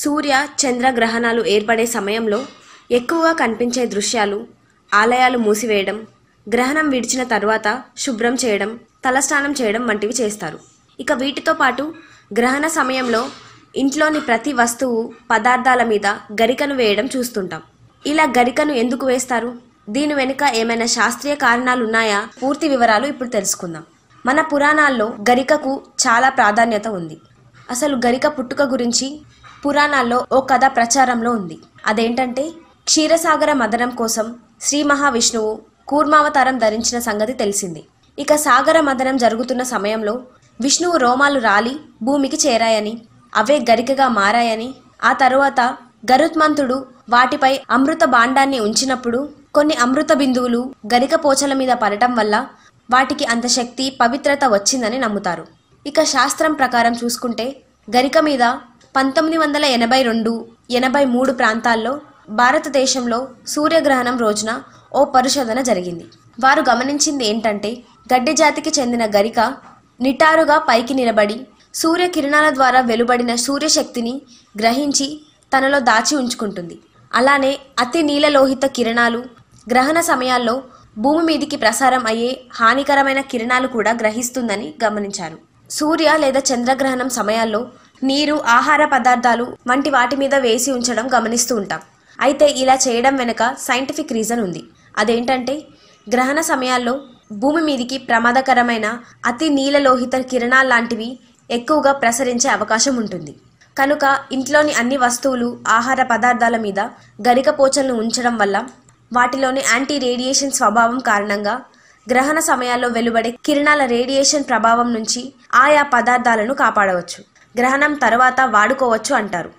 సూర్య చంద్ర గ్రహణాలు ఏర్పడే సమయంలో ఎక్కువగా కనిపించే దృశ్యాలు ఆలయాలు మూసివేయడం గ్రహణం విడిచిన తర్వాత శుభ్రం చేయడం తలస్నానం చేయడం వంటివి చేస్తారు ఇక వీటితో పాటు గ్రహణ సమయంలో ఇంట్లోని ప్రతి వస్తువు పదార్థాల మీద గరికను వేయడం చూస్తుంటాం ఇలా గరికను ఎందుకు వేస్తారు దీని వెనుక ఏమైనా శాస్త్రీయ కారణాలు ఉన్నాయా పూర్తి వివరాలు ఇప్పుడు తెలుసుకుందాం మన పురాణాల్లో గరికకు చాలా ప్రాధాన్యత ఉంది అసలు గరిక పుట్టుక గురించి పురాణాల్లో ఓ కథ ప్రచారంలో ఉంది అదేంటంటే క్షీరసాగర మదనం కోసం శ్రీ మహావిష్ణువు కూర్మావతారం ధరించిన సంగతి తెలిసింది ఇక సాగర మదనం జరుగుతున్న సమయంలో విష్ణువు రోమాలు రాలి భూమికి చేరాయని అవే గరికగా మారాయని ఆ తరువాత గరుత్మంతుడు వాటిపై అమృత బాండాన్ని ఉంచినప్పుడు కొన్ని అమృత బిందువులు గరిక పోచల మీద పడటం వల్ల వాటికి అంత శక్తి పవిత్రత వచ్చిందని నమ్ముతారు ఇక శాస్త్రం ప్రకారం చూసుకుంటే గరిక మీద పంతొమ్మిది వందల ఎనభై రెండు ఎనభై మూడు ప్రాంతాల్లో భారతదేశంలో సూర్యగ్రహణం రోజున ఓ పరిశోధన జరిగింది వారు గమనించింది ఏంటంటే గడ్డి జాతికి చెందిన గరిక నిటారుగా పైకి నిలబడి సూర్యకిరణాల ద్వారా వెలువడిన సూర్యశక్తిని గ్రహించి తనలో దాచి ఉంచుకుంటుంది అలానే అతి నీలలోహిత కిరణాలు గ్రహణ సమయాల్లో భూమి మీదికి ప్రసారం అయ్యే హానికరమైన కిరణాలు కూడా గ్రహిస్తుందని గమనించారు సూర్య లేదా చంద్రగ్రహణం సమయాల్లో నీరు ఆహార పదార్థాలు వంటి వాటి మీద వేసి ఉంచడం గమనిస్తూ ఉంటాం అయితే ఇలా చేయడం వెనుక సైంటిఫిక్ రీజన్ ఉంది అదేంటంటే గ్రహణ సమయాల్లో భూమి మీదికి ప్రమాదకరమైన అతి నీలలోహిత కిరణాలు లాంటివి ఎక్కువగా ప్రసరించే అవకాశం ఉంటుంది కనుక ఇంట్లోని అన్ని వస్తువులు ఆహార పదార్థాల మీద గరికపోచలను ఉంచడం వల్ల వాటిలోని యాంటీ రేడియేషన్ స్వభావం కారణంగా గ్రహణ సమయాల్లో వెలువడే కిరణాల రేడియేషన్ ప్రభావం నుంచి ఆయా పదార్థాలను కాపాడవచ్చు గ్రహణం తర్వాత వాడుకోవచ్చు అంటారు